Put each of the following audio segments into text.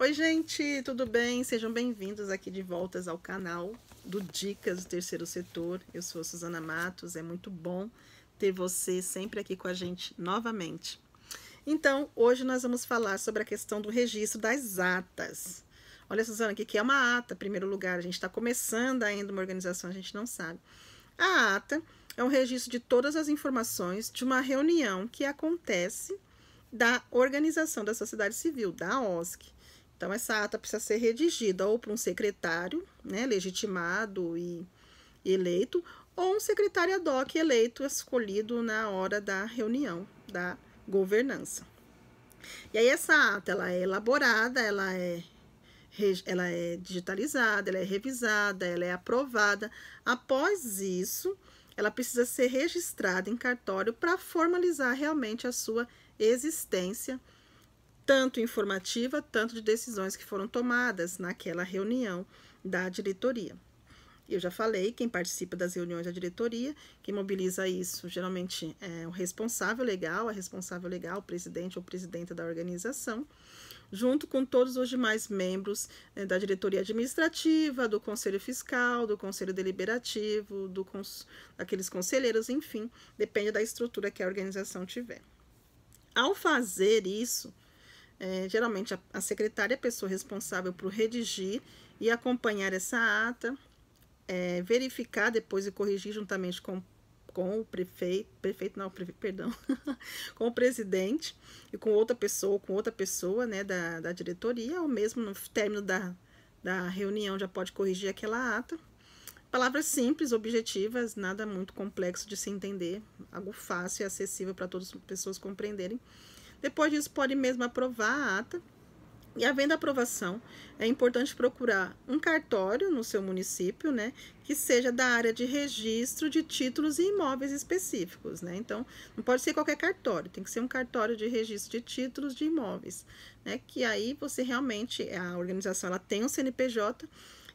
Oi, gente, tudo bem? Sejam bem-vindos aqui de voltas ao canal do Dicas do Terceiro Setor. Eu sou a Suzana Matos, é muito bom ter você sempre aqui com a gente novamente. Então, hoje nós vamos falar sobre a questão do registro das atas. Olha, Suzana, o que é uma ata? Em primeiro lugar, a gente está começando ainda uma organização, a gente não sabe. A ata é um registro de todas as informações de uma reunião que acontece da organização da sociedade civil, da OSC então, essa ata precisa ser redigida ou por um secretário né, legitimado e eleito, ou um secretário ad hoc eleito, escolhido na hora da reunião da governança. E aí, essa ata ela é elaborada, ela é, ela é digitalizada, ela é revisada, ela é aprovada. Após isso, ela precisa ser registrada em cartório para formalizar realmente a sua existência tanto informativa, tanto de decisões que foram tomadas naquela reunião da diretoria. Eu já falei, quem participa das reuniões da diretoria, quem mobiliza isso geralmente é o responsável legal, a responsável legal, o presidente ou presidenta da organização, junto com todos os demais membros né, da diretoria administrativa, do conselho fiscal, do conselho deliberativo, do cons daqueles conselheiros, enfim, depende da estrutura que a organização tiver. Ao fazer isso, é, geralmente, a, a, secretária é a pessoa responsável por redigir e acompanhar essa ata, é, verificar depois e corrigir juntamente com, com o prefeito, prefeito não, prefeito, perdão, com o presidente e com outra pessoa, com outra pessoa, né, da, da diretoria, ou mesmo no término da, da reunião já pode corrigir aquela ata. Palavras simples, objetivas, nada muito complexo de se entender, algo fácil e acessível para todas as pessoas compreenderem. Depois disso, pode mesmo aprovar a ata. E havendo aprovação, é importante procurar um cartório no seu município, né, que seja da área de registro de títulos e imóveis específicos, né? Então, não pode ser qualquer cartório, tem que ser um cartório de registro de títulos de imóveis, né? Que aí você realmente a organização ela tem um CNPJ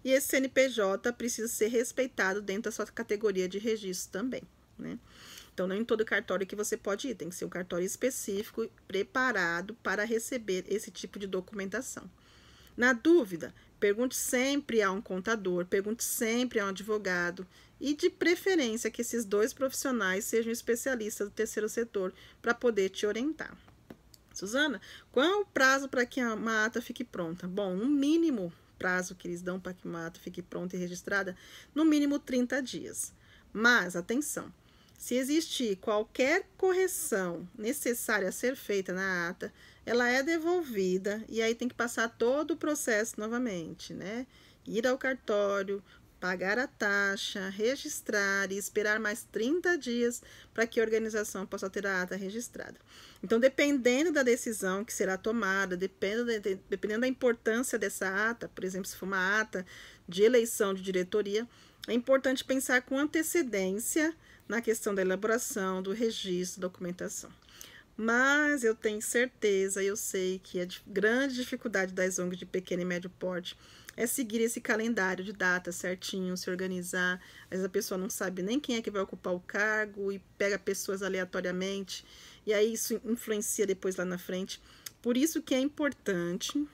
e esse CNPJ precisa ser respeitado dentro da sua categoria de registro também, né? Então, não em todo cartório que você pode ir, tem que ser um cartório específico preparado para receber esse tipo de documentação. Na dúvida, pergunte sempre a um contador, pergunte sempre a um advogado e, de preferência, que esses dois profissionais sejam especialistas do terceiro setor para poder te orientar. Suzana, qual é o prazo para que uma ata fique pronta? Bom, um mínimo prazo que eles dão para que uma ata fique pronta e registrada, no mínimo 30 dias. Mas, atenção, se existir qualquer correção necessária a ser feita na ata, ela é devolvida e aí tem que passar todo o processo novamente, né? Ir ao cartório, pagar a taxa, registrar e esperar mais 30 dias para que a organização possa ter a ata registrada. Então, dependendo da decisão que será tomada, dependendo, de, dependendo da importância dessa ata, por exemplo, se for uma ata de eleição de diretoria, é importante pensar com antecedência na questão da elaboração, do registro, documentação. Mas eu tenho certeza, eu sei que a grande dificuldade das ONGs de pequeno e médio porte é seguir esse calendário de datas certinho, se organizar. Às vezes a pessoa não sabe nem quem é que vai ocupar o cargo e pega pessoas aleatoriamente, e aí isso influencia depois lá na frente. Por isso que é importante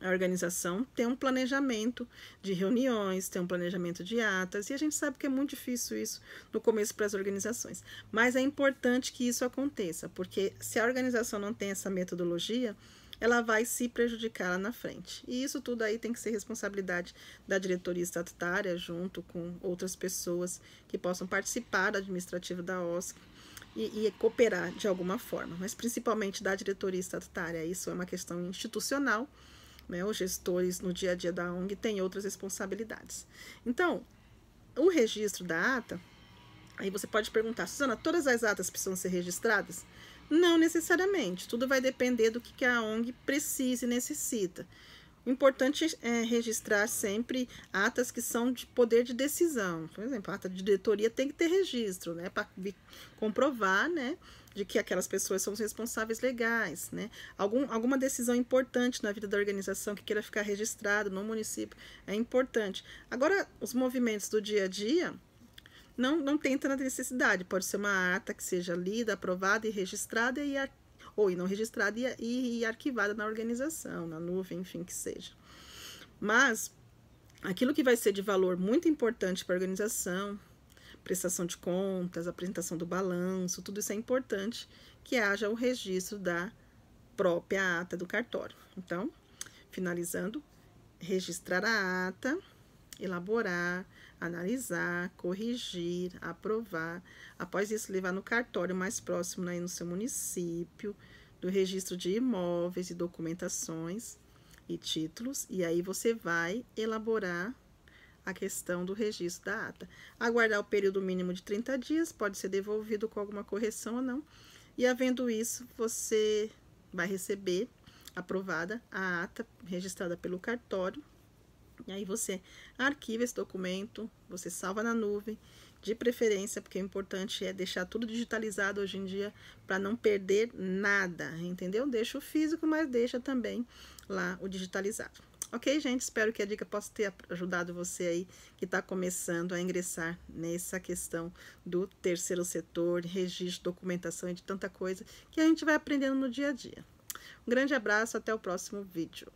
a organização tem um planejamento de reuniões, tem um planejamento de atas, e a gente sabe que é muito difícil isso no começo para as organizações. Mas é importante que isso aconteça, porque se a organização não tem essa metodologia, ela vai se prejudicar lá na frente. E isso tudo aí tem que ser responsabilidade da diretoria estatutária, junto com outras pessoas que possam participar da administrativa da OSC e, e, cooperar de alguma forma, mas principalmente da diretoria estatutária. Isso é uma questão institucional né? Os gestores no dia a dia da ONG têm outras responsabilidades. Então, o registro da ata, aí você pode perguntar, Susana, todas as atas precisam ser registradas? Não necessariamente, tudo vai depender do que, a ONG precisa e necessita. O importante é registrar sempre atas que são de poder de decisão. Por exemplo, a ata de diretoria tem que ter registro, né? Para comprovar, né? de que aquelas pessoas são os responsáveis legais, né? Algum, alguma decisão importante na vida da organização que queira ficar registrado no município é importante. Agora, os movimentos do dia a dia não, não tem tanta necessidade. Pode ser uma ata que seja lida, aprovada e registrada e ar, ou e não registrada e, e, e arquivada na organização, na nuvem, enfim, que seja. Mas aquilo que vai ser de valor muito importante para a organização, prestação de contas, apresentação do balanço, tudo isso é importante que haja o registro da própria ata do cartório. Então, finalizando, registrar a ata, elaborar, analisar, corrigir, aprovar. Após isso, levar no cartório mais próximo né, aí no seu município, do registro de imóveis e documentações e títulos, e aí você vai elaborar a questão do registro da ata. Aguardar o período mínimo de 30 dias, pode ser devolvido com alguma correção ou não. E havendo isso, você vai receber aprovada a ata registrada pelo cartório. E aí você arquiva esse documento, você salva na nuvem, de preferência, porque o importante é deixar tudo digitalizado hoje em dia para não perder nada, entendeu? Deixa o físico, mas deixa também lá o digitalizado. Ok, gente? Espero que a dica possa ter ajudado você aí que está começando a ingressar nessa questão do terceiro setor, registro, documentação e de tanta coisa que a gente vai aprendendo no dia a dia. Um grande abraço, até o próximo vídeo.